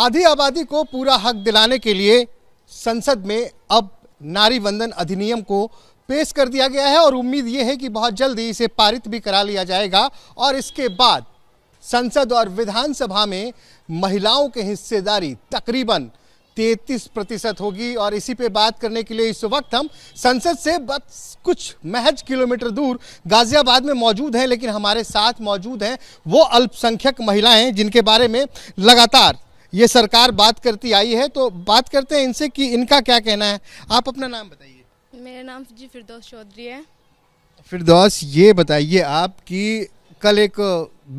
आधी आबादी को पूरा हक दिलाने के लिए संसद में अब नारी वंदन अधिनियम को पेश कर दिया गया है और उम्मीद ये है कि बहुत जल्दी इसे पारित भी करा लिया जाएगा और इसके बाद संसद और विधानसभा में महिलाओं के हिस्सेदारी तकरीबन 33 प्रतिशत होगी और इसी पे बात करने के लिए इस वक्त हम संसद से बस कुछ महज किलोमीटर दूर गाजियाबाद में मौजूद हैं लेकिन हमारे साथ मौजूद हैं वो अल्पसंख्यक महिलाएं जिनके बारे में लगातार ये सरकार बात करती आई है तो बात करते हैं इनसे कि इनका क्या कहना है आप अपना नाम बताइए मेरा नाम जी फिरदौस चौधरी है फिरदौस ये बताइए आप कि कल एक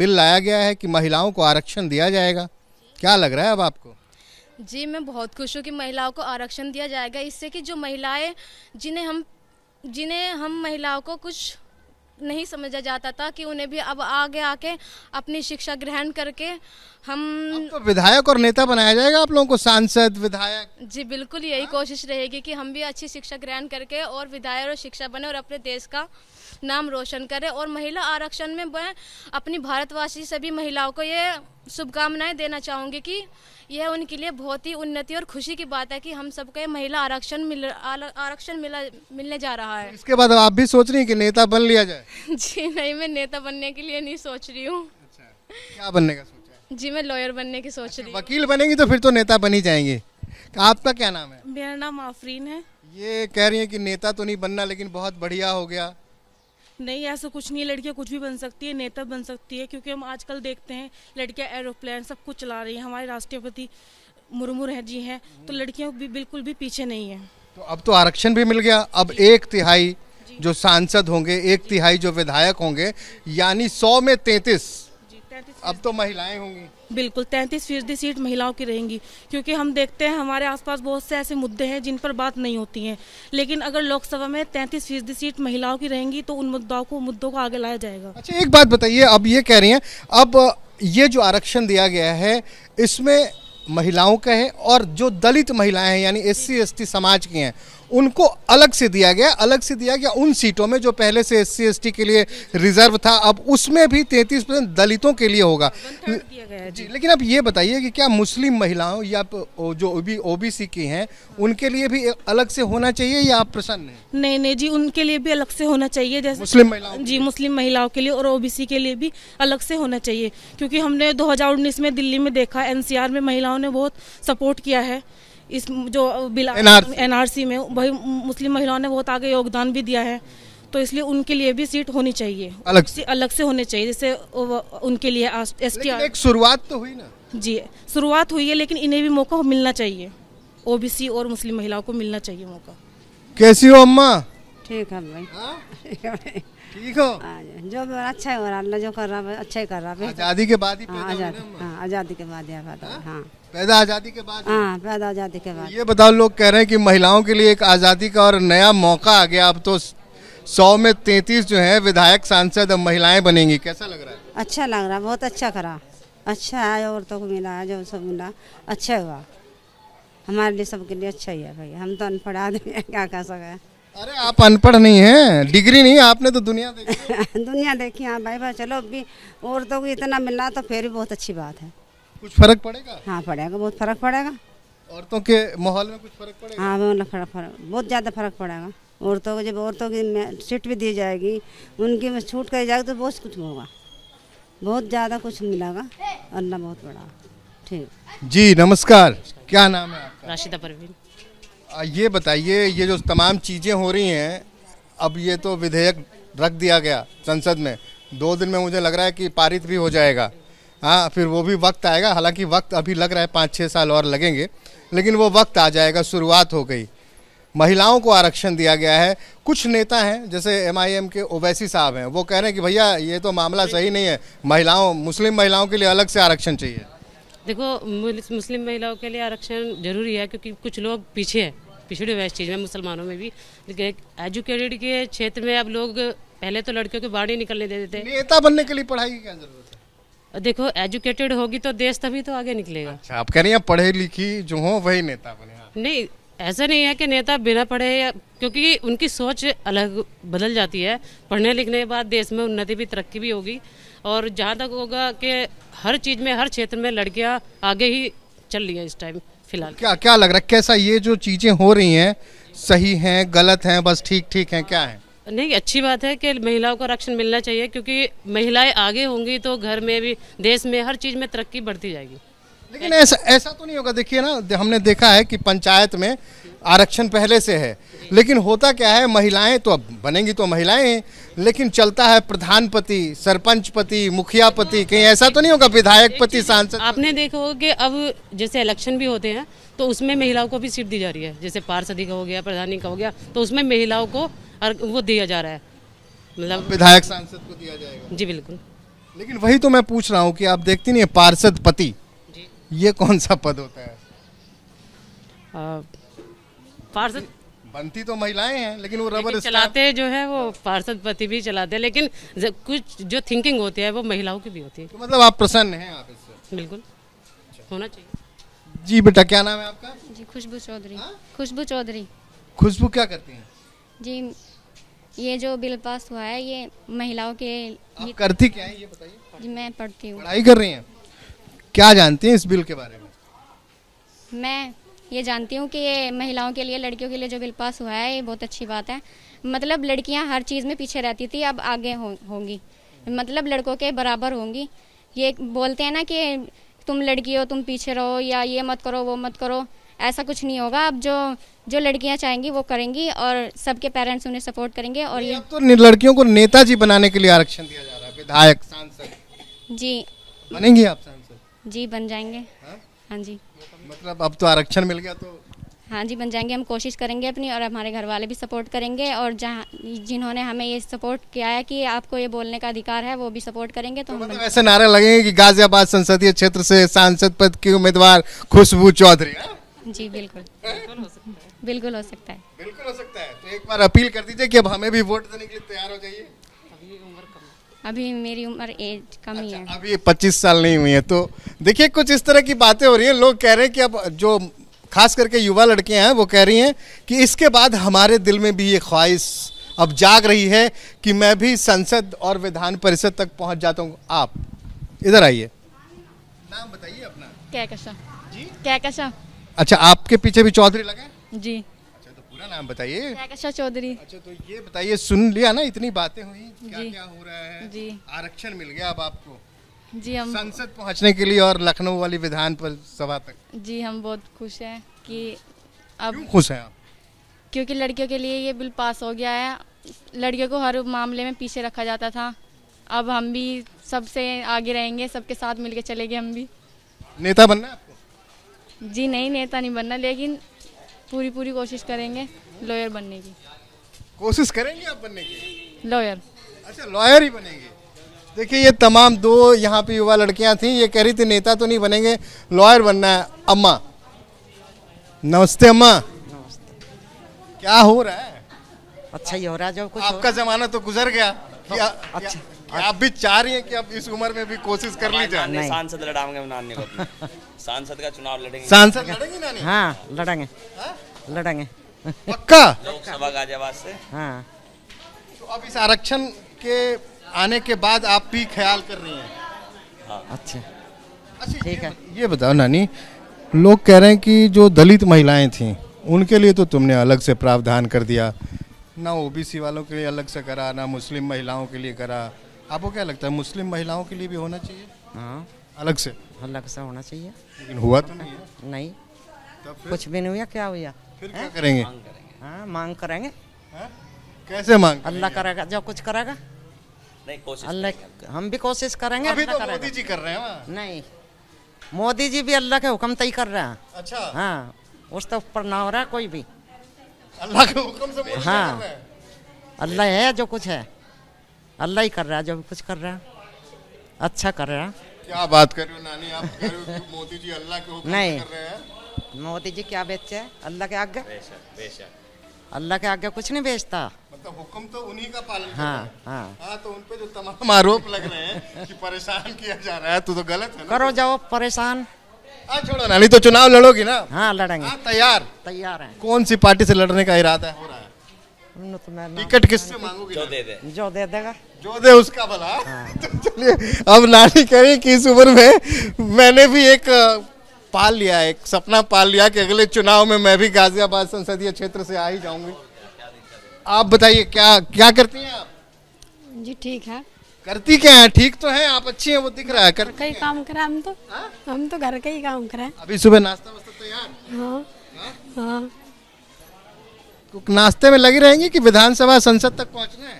बिल लाया गया है कि महिलाओं को आरक्षण दिया जाएगा क्या लग रहा है अब आपको जी मैं बहुत खुश हूँ कि महिलाओं को आरक्षण दिया जाएगा इससे कि जो महिलाएं जिन्हें हम जिन्हें हम महिलाओं को कुछ नहीं समझा जाता था कि उन्हें भी अब आगे आके अपनी शिक्षा ग्रहण करके हम तो विधायक और नेता बनाया जाएगा आप लोगों को सांसद विधायक जी बिल्कुल यही हाँ? कोशिश रहेगी कि हम भी अच्छी शिक्षा ग्रहण करके और विधायक और शिक्षा बने और अपने देश का नाम रोशन करें और महिला आरक्षण में अपनी भारतवासी सभी महिलाओं को ये शुभकामनाएं देना चाहूँगी कि यह उनके लिए बहुत ही उन्नति और खुशी की बात है कि हम सबको ये महिला आरक्षण मिल आरक्षण मिला मिलने जा रहा है इसके बाद आप भी सोच रही हैं कि नेता बन लिया जाए जी नहीं मैं नेता बनने के लिए नहीं सोच रही हूँ अच्छा क्या बनने का सोचा है? जी मैं लॉयर बनने की सोच अच्छा, रही हूँ वकील बनेंगी तो फिर तो नेता बन ही जाएंगे आपका क्या नाम है मेरा नाम आफरीन है ये कह रही है की नेता तो नहीं बनना लेकिन बहुत बढ़िया हो गया नहीं ऐसा कुछ नहीं है लड़कियाँ कुछ भी बन सकती है नेता बन सकती है क्योंकि हम आजकल देखते हैं लड़कियाँ एरोप्लेन सब कुछ चला रही हैं हमारे राष्ट्रपति मुर्मू है जी हैं तो लड़कियों भी बिल्कुल भी पीछे नहीं है तो अब तो आरक्षण भी मिल गया अब एक तिहाई जो सांसद होंगे एक तिहाई जो विधायक होंगे यानी सौ में तैतीस अब तो महिलाएं होंगी बिल्कुल तैंतीस फीसदी सीट महिलाओं की रहेंगी क्योंकि हम देखते हैं हमारे आसपास बहुत से ऐसे मुद्दे हैं जिन पर बात नहीं होती है लेकिन अगर लोकसभा में तैंतीस फीसदी सीट महिलाओं की रहेंगी तो उन मुद्दों को मुद्दों को आगे लाया जाएगा अच्छा एक बात बताइए अब ये कह रही है अब ये जो आरक्षण दिया गया है इसमें महिलाओं का है और जो दलित महिलाएं हैं यानी एस सी समाज की हैं उनको अलग से दिया गया अलग से दिया गया उन सीटों में जो पहले से एस सी के लिए रिजर्व था अब उसमें भी तैंतीस परसेंट दलितों के लिए होगा जी लेकिन अब ये बताइए कि क्या मुस्लिम महिलाओं या जो भी ओ की हैं उनके लिए भी अलग से होना चाहिए या आप प्रसन्न हैं नहीं नहीं जी उनके लिए भी अलग से होना चाहिए जैसे मुस्लिम महिलाओं जी मुस्लिम महिलाओं के लिए और ओबीसी के लिए भी अलग से होना चाहिए क्योंकि हमने दो में दिल्ली में देखा एनसीआर में महिलाओं ने बहुत सपोर्ट किया है इस जो बिल एनआरसी में वही मुस्लिम महिलाओं ने बहुत आगे योगदान भी दिया है तो इसलिए उनके लिए भी सीट होनी चाहिए अलग से अलग से होने चाहिए जैसे उनके लिए एस एक शुरुआत तो हुई ना जी शुरुआत हुई है लेकिन इन्हें भी मौका मिलना चाहिए ओबीसी और मुस्लिम महिलाओं को मिलना चाहिए मौका कैसी हो अम्मा ठीक है भाई हाँ? ठीक हो जो अच्छा है जो कर रहा है अच्छा ही कर रहा है आज़ादी के बाद ही हाँ, आज़ादी हाँ, के बाद ही आज़ादी हाँ पैदा आज़ादी के बाद हाँ पैदा आज़ादी के बाद ये बताओ लोग कह रहे हैं कि महिलाओं के लिए एक आज़ादी का और नया मौका आ गया अब तो सौ में तैतीस जो है विधायक सांसद अब महिलाएं बनेंगी कैसा लग रहा है अच्छा लग रहा बहुत अच्छा करा अच्छा है औरतों को मिला जो सब मिला अच्छा हुआ हमारे लिए सबके लिए अच्छा ही है भाई हम तो अनपढ़ आदमी है क्या कर सकें अरे आप अनपढ़ नहीं हैं डिग्री नहीं आपने तो दुनिया देखी दुनिया देखी हाँ भाई भाई चलो अभी औरतों को इतना मिला तो फिर भी बहुत अच्छी बात है कुछ फर्क पड़ेगा हाँ पड़ेगा बहुत फर्क पड़ेगा औरतों के माहौल में कुछ फर्क पड़ेगा हाँ फर्क बहुत ज़्यादा फर्क पड़ेगा औरतों को जब औरतों की सीट भी दी जाएगी उनकी में छूट कर जाएगी तो बहुत कुछ होगा बहुत ज़्यादा कुछ मिलेगा अल्लाह बहुत बड़ा ठीक जी नमस्कार क्या नाम है आपका राशिदा परवीन ये बताइए ये जो तमाम चीज़ें हो रही हैं अब ये तो विधेयक रख दिया गया संसद में दो दिन में मुझे लग रहा है कि पारित भी हो जाएगा हाँ फिर वो भी वक्त आएगा हालांकि वक्त अभी लग रहा है पाँच छः साल और लगेंगे लेकिन वो वक्त आ जाएगा शुरुआत हो गई महिलाओं को आरक्षण दिया गया है कुछ नेता हैं जैसे एमआईएम के ओवैसी साहब हैं वो कह रहे हैं कि भैया ये तो मामला सही नहीं है महिलाओं मुस्लिम महिलाओं के लिए अलग से आरक्षण चाहिए देखो मुस्लिम महिलाओं के लिए आरक्षण जरूरी है क्योंकि कुछ लोग पीछे हैं पिछड़े हुए इस चीज़ में मुसलमानों में भी एजुकेटेड के क्षेत्र में अब लोग पहले तो लड़कियों के बाढ़ ही निकलने दे देते नेता बनने के लिए पढ़ाई की क्या जरूरत देखो एजुकेटेड होगी तो देश तभी तो आगे निकलेगा अच्छा, आप कह रही हैं पढ़े लिखी जो हो वही नेता बने नहीं ऐसा नहीं है कि नेता बिना पढ़े क्योंकि उनकी सोच अलग बदल जाती है पढ़ने लिखने के बाद देश में उन्नति भी तरक्की भी होगी और जहाँ तक होगा कि हर चीज़ में हर क्षेत्र में लड़कियाँ आगे ही चल रही है इस टाइम फिलहाल क्या क्या लग रहा है कैसा ये जो चीज़ें हो रही हैं सही हैं गलत हैं बस ठीक ठीक हैं क्या है नहीं अच्छी बात है कि महिलाओं को आरक्षण मिलना चाहिए क्योंकि महिलाएं आगे होंगी तो घर में भी देश में हर चीज़ में तरक्की बढ़ती जाएगी लेकिन ऐसा ऐसा तो नहीं होगा देखिए ना हमने देखा है कि पंचायत में आरक्षण पहले से है लेकिन होता क्या है महिलाएं तो अब बनेंगी तो महिलाएं हैं लेकिन चलता है प्रधानपति मुखिया पति कहीं ऐसा तो नहीं होगा विधायक पति सांसद आपने देखा होगा कि अब जैसे इलेक्शन भी होते हैं तो उसमें महिलाओं को भी सीट दी जा रही है जैसे पार्षदी का हो गया प्रधानी का हो गया तो उसमें महिलाओं को और वो दिया जा रहा है मतलब विधायक सांसद को दिया जाएगा जी बिल्कुल लेकिन वही तो मैं पूछ रहा हूँ कि आप देखती नहीं पार्षद पति ये कौन सा पद होता है पार्षद बनती तो महिलाएं हैं लेकिन वो रबर लेकिन चलाते जो है वो पार्षद पति भी चलाते हैं लेकिन कुछ जो थिंकिंग होती है वो महिलाओं की भी होती है तो मतलब आप प्रसन्न हैं आप इससे बिल्कुल अच्छा। होना चाहिए जी बेटा क्या नाम है आपका जी खुशबू चौधरी हाँ? खुशबू चौधरी खुशबू क्या करती हैं जी ये जो बिल पास हुआ है ये महिलाओं के आप करती क्या है ये बताइए मैं पढ़ती हूँ पढ़ाई कर रही हैं क्या जानती हैं इस बिल के बारे में मैं ये जानती हूँ कि ये महिलाओं के लिए लड़कियों के लिए जो बिल पास हुआ है ये बहुत अच्छी बात है मतलब लड़कियाँ हर चीज़ में पीछे रहती थी अब आगे होंगी मतलब लड़कों के बराबर होंगी ये बोलते हैं ना कि तुम लड़की हो तुम पीछे रहो या ये मत करो वो मत करो ऐसा कुछ नहीं होगा अब जो जो लड़कियां चाहेंगी वो करेंगी और सबके पेरेंट्स उन्हें सपोर्ट करेंगे और ये तो लड़कियों को नेताजी बनाने के लिए आरक्षण दिया जा रहा है विधायक सांसद जी बनेंगी आप सांसद जी बन जाएंगे हाँ? हाँ जी मतलब अब तो आरक्षण मिल गया तो हाँ जी बन जाएंगे हम कोशिश करेंगे अपनी और हमारे घर वाले भी सपोर्ट करेंगे और जहाँ जिन्होंने हमें ये सपोर्ट किया है कि आपको ये बोलने का अधिकार है वो भी सपोर्ट करेंगे तो, तो मतलब ऐसे नारे लगेंगे कि गाजियाबाद संसदीय क्षेत्र से सांसद पद की उम्मीदवार खुशबू चौधरी हाँ? जी बिल्कुल बिल्कुल हो सकता है बिल्कुल हो सकता है तो एक बार अपील कर दीजिए कि अब हमें भी वोट देने के लिए तैयार हो जाइए अभी अभी मेरी उम्र एज कम ही अच्छा, है अभी पच्चीस साल नहीं हुई है तो देखिए कुछ इस तरह की बातें हो रही है लोग कह रहे हैं कि अब जो खास करके युवा लड़कियां हैं वो कह रही हैं कि इसके बाद हमारे दिल में भी ये ख्वाहिश अब जाग रही है कि मैं भी संसद और विधान परिषद तक पहुंच जाता हूं आप इधर आइए नाम बताइए अपना कैकशा जी कैकशा अच्छा आपके पीछे भी चौधरी लगे जी अच्छा तो पूरा नाम बताइए अच्छा चौधरी अच्छा तो ये बताइए सुन लिया ना इतनी बातें हुई क्या क्या हो रहा है जी आरक्षण मिल गया अब आपको जी हम संसद पहुंचने के लिए और लखनऊ वाली विधान पर सभा तक जी हम बहुत खुश हैं कि अब खुश हैं आप क्योंकि लड़कियों के लिए ये बिल पास हो गया है लड़कियों को हर मामले में पीछे रखा जाता था अब हम भी सबसे आगे रहेंगे सबके साथ मिलके चलेंगे हम भी नेता बनना है जी नहीं नेता नहीं बनना लेकिन पूरी पूरी कोशिश करेंगे लॉयर बनने की कोशिश करेंगे आप बनने की लॉयर अच्छा लॉयर ही बनेंगे देखिए ये तमाम दो यहाँ पे युवा लड़कियाँ थी ये कह रही थी नेता तो नहीं बनेंगे लॉयर बनना है अम्मा नमस्ते अम्मा नमस्ते क्या हो रहा है अच्छा ही हो रहा है जब कुछ आपका जमाना तो गुजर गया तो, अच्छा आप भी चाह रही हैं कि आप इस उम्र में भी कोशिश कर ली जाए सांसद लड़ाओगे नानी को सांसद का चुनाव लड़ेंगे सांसद लड़ेंगे नानी हाँ लड़ेंगे हाँ? लड़ेंगे पक्का लोकसभा गाजियाबाद से हाँ तो अब इस आरक्षण के आने के बाद आप भी ख्याल कर रही हैं हाँ। अच्छा, अच्छा ठीक है ये बताओ नानी लोग कह रहे हैं कि जो दलित महिलाएं थीं उनके लिए तो तुमने अलग से प्रावधान कर दिया ना ओबीसी वालों के लिए अलग से करा ना मुस्लिम महिलाओं के लिए करा आपको क्या लगता है मुस्लिम महिलाओं के लिए भी होना चाहिए हाँ अलग से अलग से होना चाहिए लेकिन हुआ तो नहीं है नहीं तब कुछ भी नहीं हुआ क्या हुआ फिर क्या करेंगे हाँ मांग करेंगे हाँ? कैसे मांग अल्लाह करेगा जो कुछ करेगा नहीं अल्लाह हम भी कोशिश करेंगे अभी तो मोदी जी कर रहे हैं हाँ। नहीं मोदी जी भी अल्लाह के हुक्म तय कर रहे हैं अच्छा हाँ उस तो ऊपर ना हो रहा कोई भी अल्लाह के हुक्म से हाँ अल्लाह है जो कुछ है अल्लाह ही कर रहा है जो कुछ कर रहा है अच्छा कर रहा है क्या बात कर रहे हो नानी आप मोदी जी अल्लाह के हुक्म नहीं कर रहे हैं मोदी जी क्या बेचते हैं अल्लाह के आगे अल्लाह के आगे कुछ नहीं बेचता मतलब हुक्म तो उन्हीं का पालन हाँ हाँ हाँ तो उन पे जो तमाम आरोप लग रहे हैं कि परेशान किया जा रहा है तू तो, तो गलत है ना करो जाओ परेशान हाँ, छोड़ो नानी तो चुनाव लड़ोगी ना हाँ लड़ेंगे हाँ, तैयार तैयार है कौन सी पार्टी से लड़ने का इरादा हो रहा है तो टिकट किससे मांगोगे जो दे दे जो दे देगा जो दे उसका भला हाँ। तो चलिए अब नानी कह रही कि इस उम्र में मैंने भी एक पाल लिया एक सपना पाल लिया कि अगले चुनाव में मैं भी गाजियाबाद संसदीय क्षेत्र से आ ही जाऊंगी आप बताइए क्या क्या करती हैं आप जी ठीक है करती क्या है ठीक तो है आप अच्छी हैं वो दिख रहा है घर का ही काम करा हम तो हाँ? हम तो घर का ही काम करा अभी सुबह नाश्ता वास्ता तैयार हाँ हाँ, हाँ। नाश्ते में लगी रहेंगी कि विधानसभा संसद तक पहुंचना है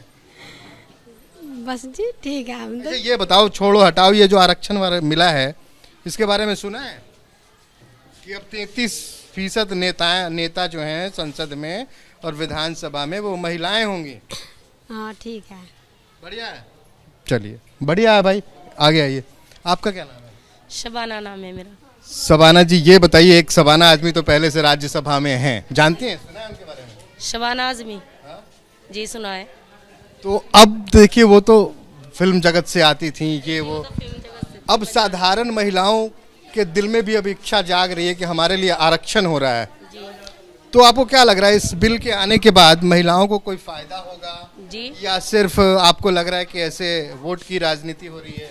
बस जी ठीक है अच्छा, तो- ये बताओ छोड़ो हटाओ ये जो आरक्षण मिला है इसके बारे में सुना है कि अब तैतीस फीसद नेता नेता जो हैं संसद में और विधानसभा में वो महिलाएं होंगी हाँ ठीक है बढ़िया है चलिए बढ़िया है भाई आगे आइए आपका क्या नाम है शबाना नाम है मेरा सबाना जी ये बताइए एक सबाना आदमी तो पहले से राज्यसभा में है जानती हैं सुना है उनके बारे में शबाना आजमी जी सुना है तो अब देखिए वो तो फिल्म जगत से आती थी ये वो तो अब साधारण महिलाओं के दिल में भी अब इच्छा जाग रही है कि हमारे लिए आरक्षण हो रहा है तो आपको क्या लग रहा है इस बिल के आने के बाद महिलाओं को कोई फायदा होगा जी या सिर्फ आपको लग रहा है कि ऐसे वोट की राजनीति हो रही है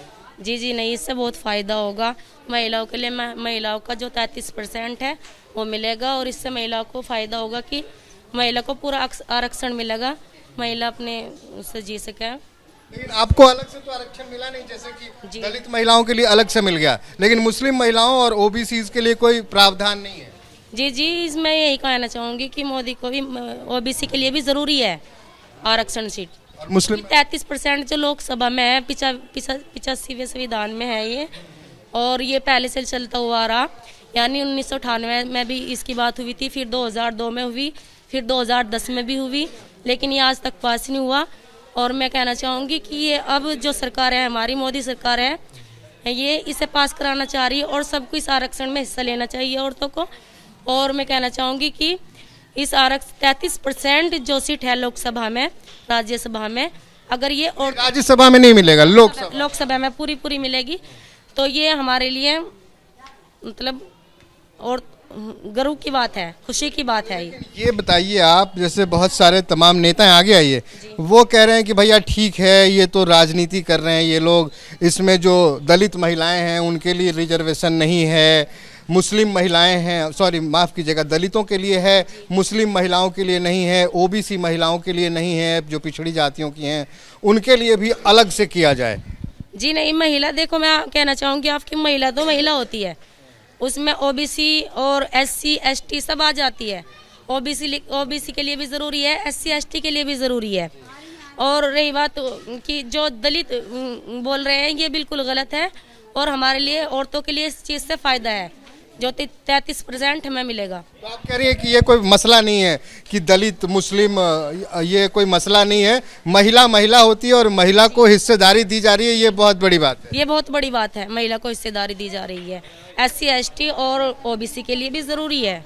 जी जी नहीं इससे बहुत फ़ायदा होगा महिलाओं के लिए महिलाओं का जो तैतीस परसेंट है वो मिलेगा और इससे महिलाओं को फ़ायदा होगा कि महिला को पूरा आरक्षण मिलेगा महिला अपने उससे जी सके लेकिन आपको अलग से तो आरक्षण मिला नहीं जैसे कि दलित महिलाओं के लिए अलग से मिल गया लेकिन मुस्लिम महिलाओं और ओबीसी के लिए कोई प्रावधान नहीं है जी जी इसमें यही कहना चाहूंगी कि मोदी को भी ओबीसी के लिए भी ज़रूरी है आरक्षण सीट मुस्लिम तैतीस परसेंट जो लोकसभा में है पिचासीवें संविधान में है ये और ये पहले से चलता हुआ रहा यानी उन्नीस में भी इसकी बात हुई थी फिर दो में हुई फिर 2010 में भी हुई लेकिन ये आज तक पास नहीं हुआ और मैं कहना चाहूँगी कि ये अब जो सरकार है हमारी मोदी सरकार है ये इसे पास कराना चाह रही है और सबको इस आरक्षण में हिस्सा लेना चाहिए औरतों को और मैं कहना चाहूँगी कि इस आरक्षण तैंतीस परसेंट जो सीट है लोकसभा में राज्यसभा में अगर ये और राज्यसभा में नहीं मिलेगा लोकसभा लोकसभा में पूरी पूरी मिलेगी तो ये हमारे लिए मतलब और गर्व की बात है खुशी की बात है ये ये बताइए आप जैसे बहुत सारे तमाम नेता हैं आगे आइए वो कह रहे हैं कि भैया ठीक है ये तो राजनीति कर रहे हैं ये लोग इसमें जो दलित महिलाएं हैं उनके लिए रिजर्वेशन नहीं है मुस्लिम महिलाएं हैं सॉरी माफ़ कीजिएगा दलितों के लिए है मुस्लिम महिलाओं के लिए नहीं है ओबीसी महिलाओं के लिए नहीं है जो पिछड़ी जातियों की हैं उनके लिए भी अलग से किया जाए जी नहीं महिला देखो मैं कहना चाहूँगी आपकी महिला तो महिला होती है उसमें ओबीसी और एससी एसटी सब आ जाती है ओबीसी ओबीसी के लिए भी ज़रूरी है एससी एसटी के लिए भी ज़रूरी है और रही बात कि जो दलित बोल रहे हैं ये बिल्कुल गलत है और हमारे लिए औरतों के लिए इस चीज़ से फ़ायदा है जो तैतीस परसेंट हमें मिलेगा तो आप कह रही है कि ये कोई मसला नहीं है कि दलित मुस्लिम ये कोई मसला नहीं है महिला महिला होती है और महिला को हिस्सेदारी दी जा रही है ये बहुत बड़ी बात है ये बहुत बड़ी बात है महिला को हिस्सेदारी दी जा रही है एस सी और ओ के लिए भी ज़रूरी है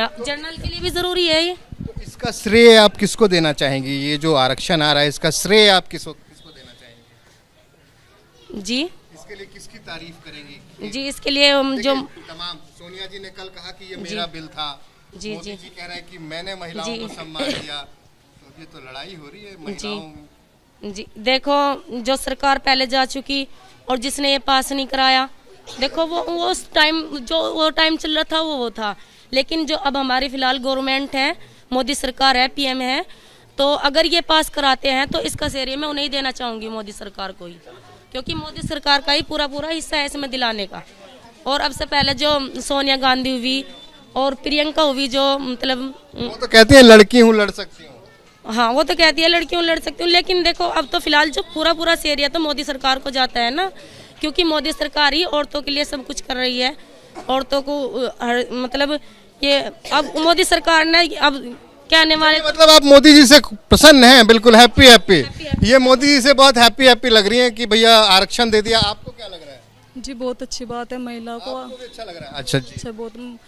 जनरल के लिए भी ज़रूरी है ये तो इसका श्रेय आप किसको देना चाहेंगे ये जो आरक्षण आ रहा है इसका श्रेय आप किसको किसको देना चाहेंगे जी इसके लिए किसकी तारीफ करेंगे जी इसके लिए हम जो तमाम सोनिया जी ने कल कहा कि ये मेरा बिल था जी जी जी कह रहे हैं कि मैंने महिलाओं को सम्मान दिया तो ये तो लड़ाई हो रही है महिलाओं जी देखो जो सरकार पहले जा चुकी और जिसने ये पास नहीं कराया देखो वो वो उस टाइम जो वो टाइम चल रहा था वो वो था लेकिन जो अब हमारी फिलहाल गवर्नमेंट है मोदी सरकार है पीएम है तो अगर ये पास कराते हैं तो इसका सेरिया मैं उन्हें ही देना चाहूंगी मोदी सरकार को ही क्योंकि मोदी सरकार का ही पूरा पूरा हिस्सा है इसमें दिलाने का और अब से पहले जो सोनिया गांधी हुई और प्रियंका हुई जो मतलब वो तो कहती है लड़की हूँ लड़ सकती हूँ हाँ वो तो कहती है लड़की हूँ लड़ सकती हूँ लेकिन देखो अब तो फिलहाल जो पूरा पूरा एरिया तो मोदी सरकार को जाता है ना क्योंकि मोदी सरकार ही औरतों के लिए सब कुछ कर रही है औरतों को हर मतलब ये अब मोदी सरकार ने अब के आने वाले मतलब आप मोदी जी से प्रसन्न हैं बिल्कुल हैप्पी हैप्पी, ये मोदी जी से बहुत हैप्पी हैप्पी लग रही है कि भैया आरक्षण दे दिया आपको क्या लग रहा है जी बहुत अच्छी बात है महिला को अच्छा लग रहा है अच्छा जी अच्छा बहुत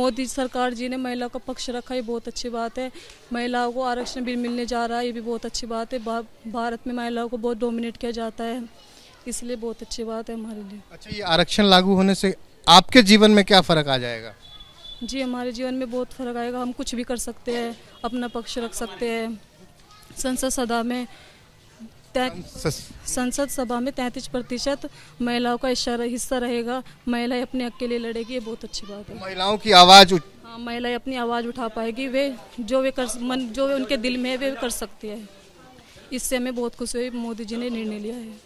मोदी सरकार जी ने महिला का पक्ष रखा ये बहुत अच्छी बात है महिलाओं को आरक्षण बिल मिलने जा रहा है ये भी बहुत अच्छी बात है भारत में महिलाओं को बहुत डोमिनेट किया जाता है इसलिए बहुत अच्छी बात है हमारे लिए अच्छा ये आरक्षण लागू होने से आपके जीवन में क्या फर्क आ जाएगा जी हमारे जीवन में बहुत फर्क आएगा हम कुछ भी कर सकते हैं अपना पक्ष रख सकते हैं संसद सभा में संसद सभा में तैंतीस प्रतिशत महिलाओं का हिस्सा रहेगा महिलाएं अपने हक के लिए लड़ेगी ये बहुत अच्छी बात है महिलाओं की आवाज़ उठ... हाँ महिलाएं अपनी आवाज़ उठा पाएगी वे जो वे कर मन जो वे उनके दिल में है वे कर सकती है इससे हमें बहुत खुशी हुई मोदी जी ने निर्णय लिया है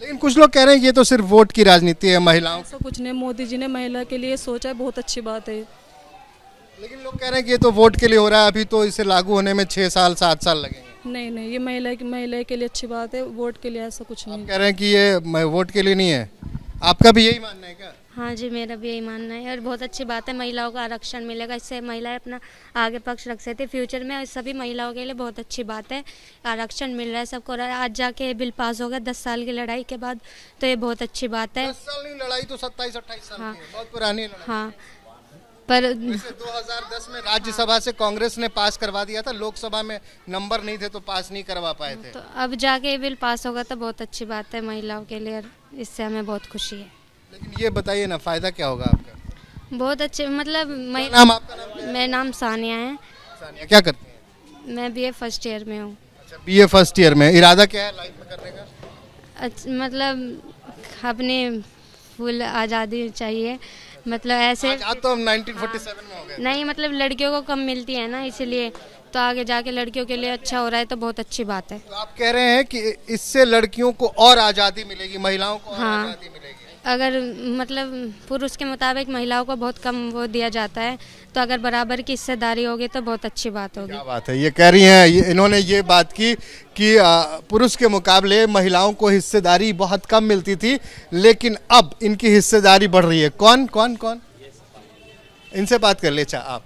लेकिन कुछ लोग कह रहे हैं ये तो सिर्फ वोट की राजनीति है महिलाओं ऐसा कुछ नहीं मोदी जी ने महिला के लिए सोचा है बहुत अच्छी बात है लेकिन लोग कह रहे हैं कि ये तो वोट के लिए हो रहा है अभी तो इसे लागू होने में छह साल सात साल लगेंगे नहीं नहीं ये महिला महिला के लिए अच्छी बात है वोट के लिए ऐसा कुछ नहीं कह रहे हैं की ये वोट के लिए नहीं है आपका भी यही मानना है क्या हाँ जी मेरा भी यही मानना है और बहुत अच्छी बात है महिलाओं का आरक्षण मिलेगा इससे महिलाएं अपना आगे पक्ष रख सकते फ्यूचर में सभी महिलाओं के लिए बहुत अच्छी बात है आरक्षण मिल रहा है सबको आज जाके बिल पास होगा दस साल की लड़ाई के बाद तो ये बहुत अच्छी बात है दस साल लड़ाई तो सत्ताईस अट्ठाईस हाँ, बहुत पुरानी हाँ पर 2010 में राज्यसभा से कांग्रेस ने पास करवा दिया था लोकसभा में नंबर नहीं थे तो पास नहीं करवा पाए थे तो अब जाके ये बिल पास होगा तो बहुत अच्छी बात है महिलाओं के लिए इससे हमें बहुत खुशी है लेकिन ये बताइए ना फ़ायदा क्या होगा आपका बहुत अच्छे मतलब मैं नाम आपका मेरा नाम सानिया है सानिया क्या करती हैं मैं बीए फर्स्ट ईयर में हूँ अच्छा बीए फर्स्ट ईयर में इरादा क्या है लाइफ में करने का अच्छा, मतलब अपने फुल आज़ादी चाहिए मतलब ऐसे आजाद तो हम 1947 हाँ, में हो गए हाँ। नहीं मतलब लड़कियों को कम मिलती है ना इसीलिए तो आगे जाके लड़कियों के लिए अच्छा हो रहा है तो बहुत अच्छी बात है तो आप कह रहे हैं कि इससे लड़कियों को और आज़ादी मिलेगी महिलाओं को और हाँ, आज़ादी मिलेगी अगर मतलब पुरुष के मुताबिक महिलाओं को बहुत कम वो दिया जाता है तो अगर बराबर की हिस्सेदारी होगी तो बहुत अच्छी बात होगी क्या बात है ये कह रही हैं इन्होंने ये बात की कि पुरुष के मुकाबले महिलाओं को हिस्सेदारी बहुत कम मिलती थी लेकिन अब इनकी हिस्सेदारी बढ़ रही है कौन कौन कौन इनसे बात कर ले चाह आप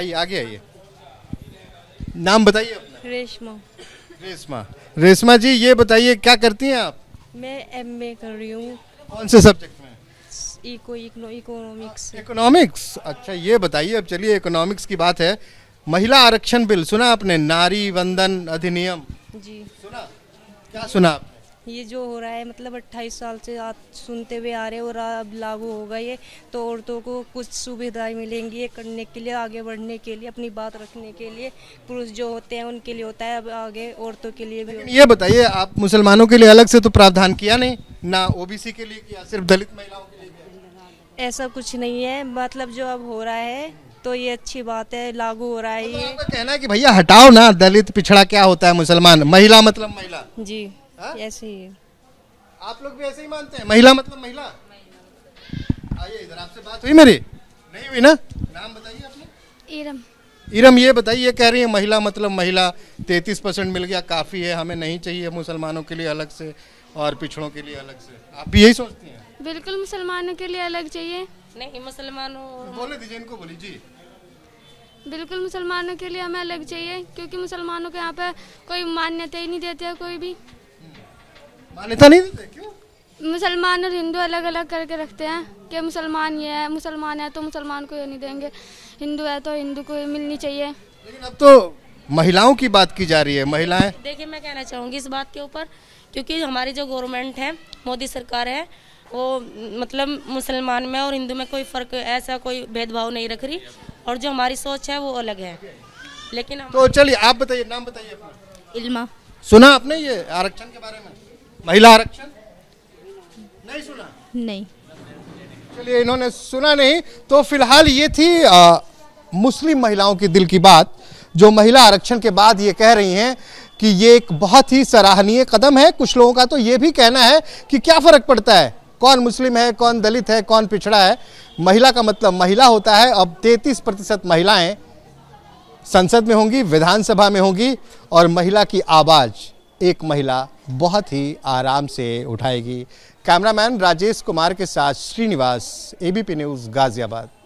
आइए आगे आइए नाम बताइए रेशमा रेशमा रेशमा जी ये बताइए क्या करती हैं आप मैं ए कर रही हूँ कौन से सब्जेक्ट में इको इकोनॉमिक्स इकोनॉमिक्स अच्छा ये बताइए अब चलिए इकोनॉमिक्स की बात है महिला आरक्षण बिल सुना आपने नारी वंदन अधिनियम जी सुना क्या सुना आपने ये जो हो रहा है मतलब 28 साल से आप सुनते हुए आ रहे और अब लागू होगा ये तो औरतों को कुछ सुविधाएं मिलेंगी ये करने के लिए आगे बढ़ने के लिए अपनी बात रखने के लिए पुरुष जो होते हैं उनके लिए होता है अब आगे औरतों के लिए भी ये बताइए आप मुसलमानों के लिए अलग से तो प्रावधान किया नहीं ना ओबीसी के लिए किया सिर्फ दलित महिलाओं के लिए ऐसा कुछ नहीं है मतलब जो अब हो रहा है तो ये अच्छी बात है लागू हो रहा है तो ये कहना है कि भैया हटाओ ना दलित पिछड़ा क्या होता है मुसलमान महिला मतलब महिला जी ऐसे हाँ? ही आप लोग भी ऐसे ही मानते हैं महिला मतलब महिला आइए इधर आपसे बात हुई मेरी नहीं हुई ना नाम बताइए आपने इरम इरम ये बताइए कह रही है महिला मतलब महिला तैतीस परसेंट मिल गया काफ़ी है हमें नहीं चाहिए मुसलमानों के लिए अलग से और पिछड़ों के लिए अलग से आप भी यही सोचती हैं बिल्कुल मुसलमानों के लिए अलग चाहिए नहीं मुसलमानों तो बोले दीजिए इनको बोली जी बिल्कुल मुसलमानों के लिए हमें अलग चाहिए क्योंकि मुसलमानों के यहाँ पे कोई मान्यता ही नहीं देते है कोई भी मान्यता नहीं देते क्यों मुसलमान और हिंदू अलग अलग करके रखते हैं कि मुसलमान ये है मुसलमान है तो मुसलमान को ये नहीं देंगे हिंदू है तो हिंदू को मिलनी चाहिए लेकिन अब तो महिलाओं की बात की जा रही है महिलाएं देखिए मैं कहना चाहूँगी इस बात के ऊपर क्योंकि हमारी जो गवर्नमेंट है मोदी सरकार है वो मतलब मुसलमान में और हिंदू में कोई फ़र्क ऐसा कोई भेदभाव नहीं रख रही और जो हमारी सोच है वो अलग है लेकिन तो चलिए आप बताइए नाम बताइए इल्मा सुना आपने ये आरक्षण के बारे में महिला आरक्षण नहीं सुना नहीं चलिए इन्होंने सुना नहीं तो फिलहाल ये थी आ, मुस्लिम महिलाओं की दिल की बात जो महिला आरक्षण के बाद ये कह रही हैं कि ये एक बहुत ही सराहनीय कदम है कुछ लोगों का तो ये भी कहना है कि क्या फ़र्क पड़ता है कौन मुस्लिम है कौन दलित है कौन पिछड़ा है महिला का मतलब महिला होता है अब 33 प्रतिशत महिलाएं संसद में होंगी विधानसभा में होंगी और महिला की आवाज़ एक महिला बहुत ही आराम से उठाएगी कैमरामैन राजेश कुमार के साथ श्रीनिवास एबीपी न्यूज़ गाज़ियाबाद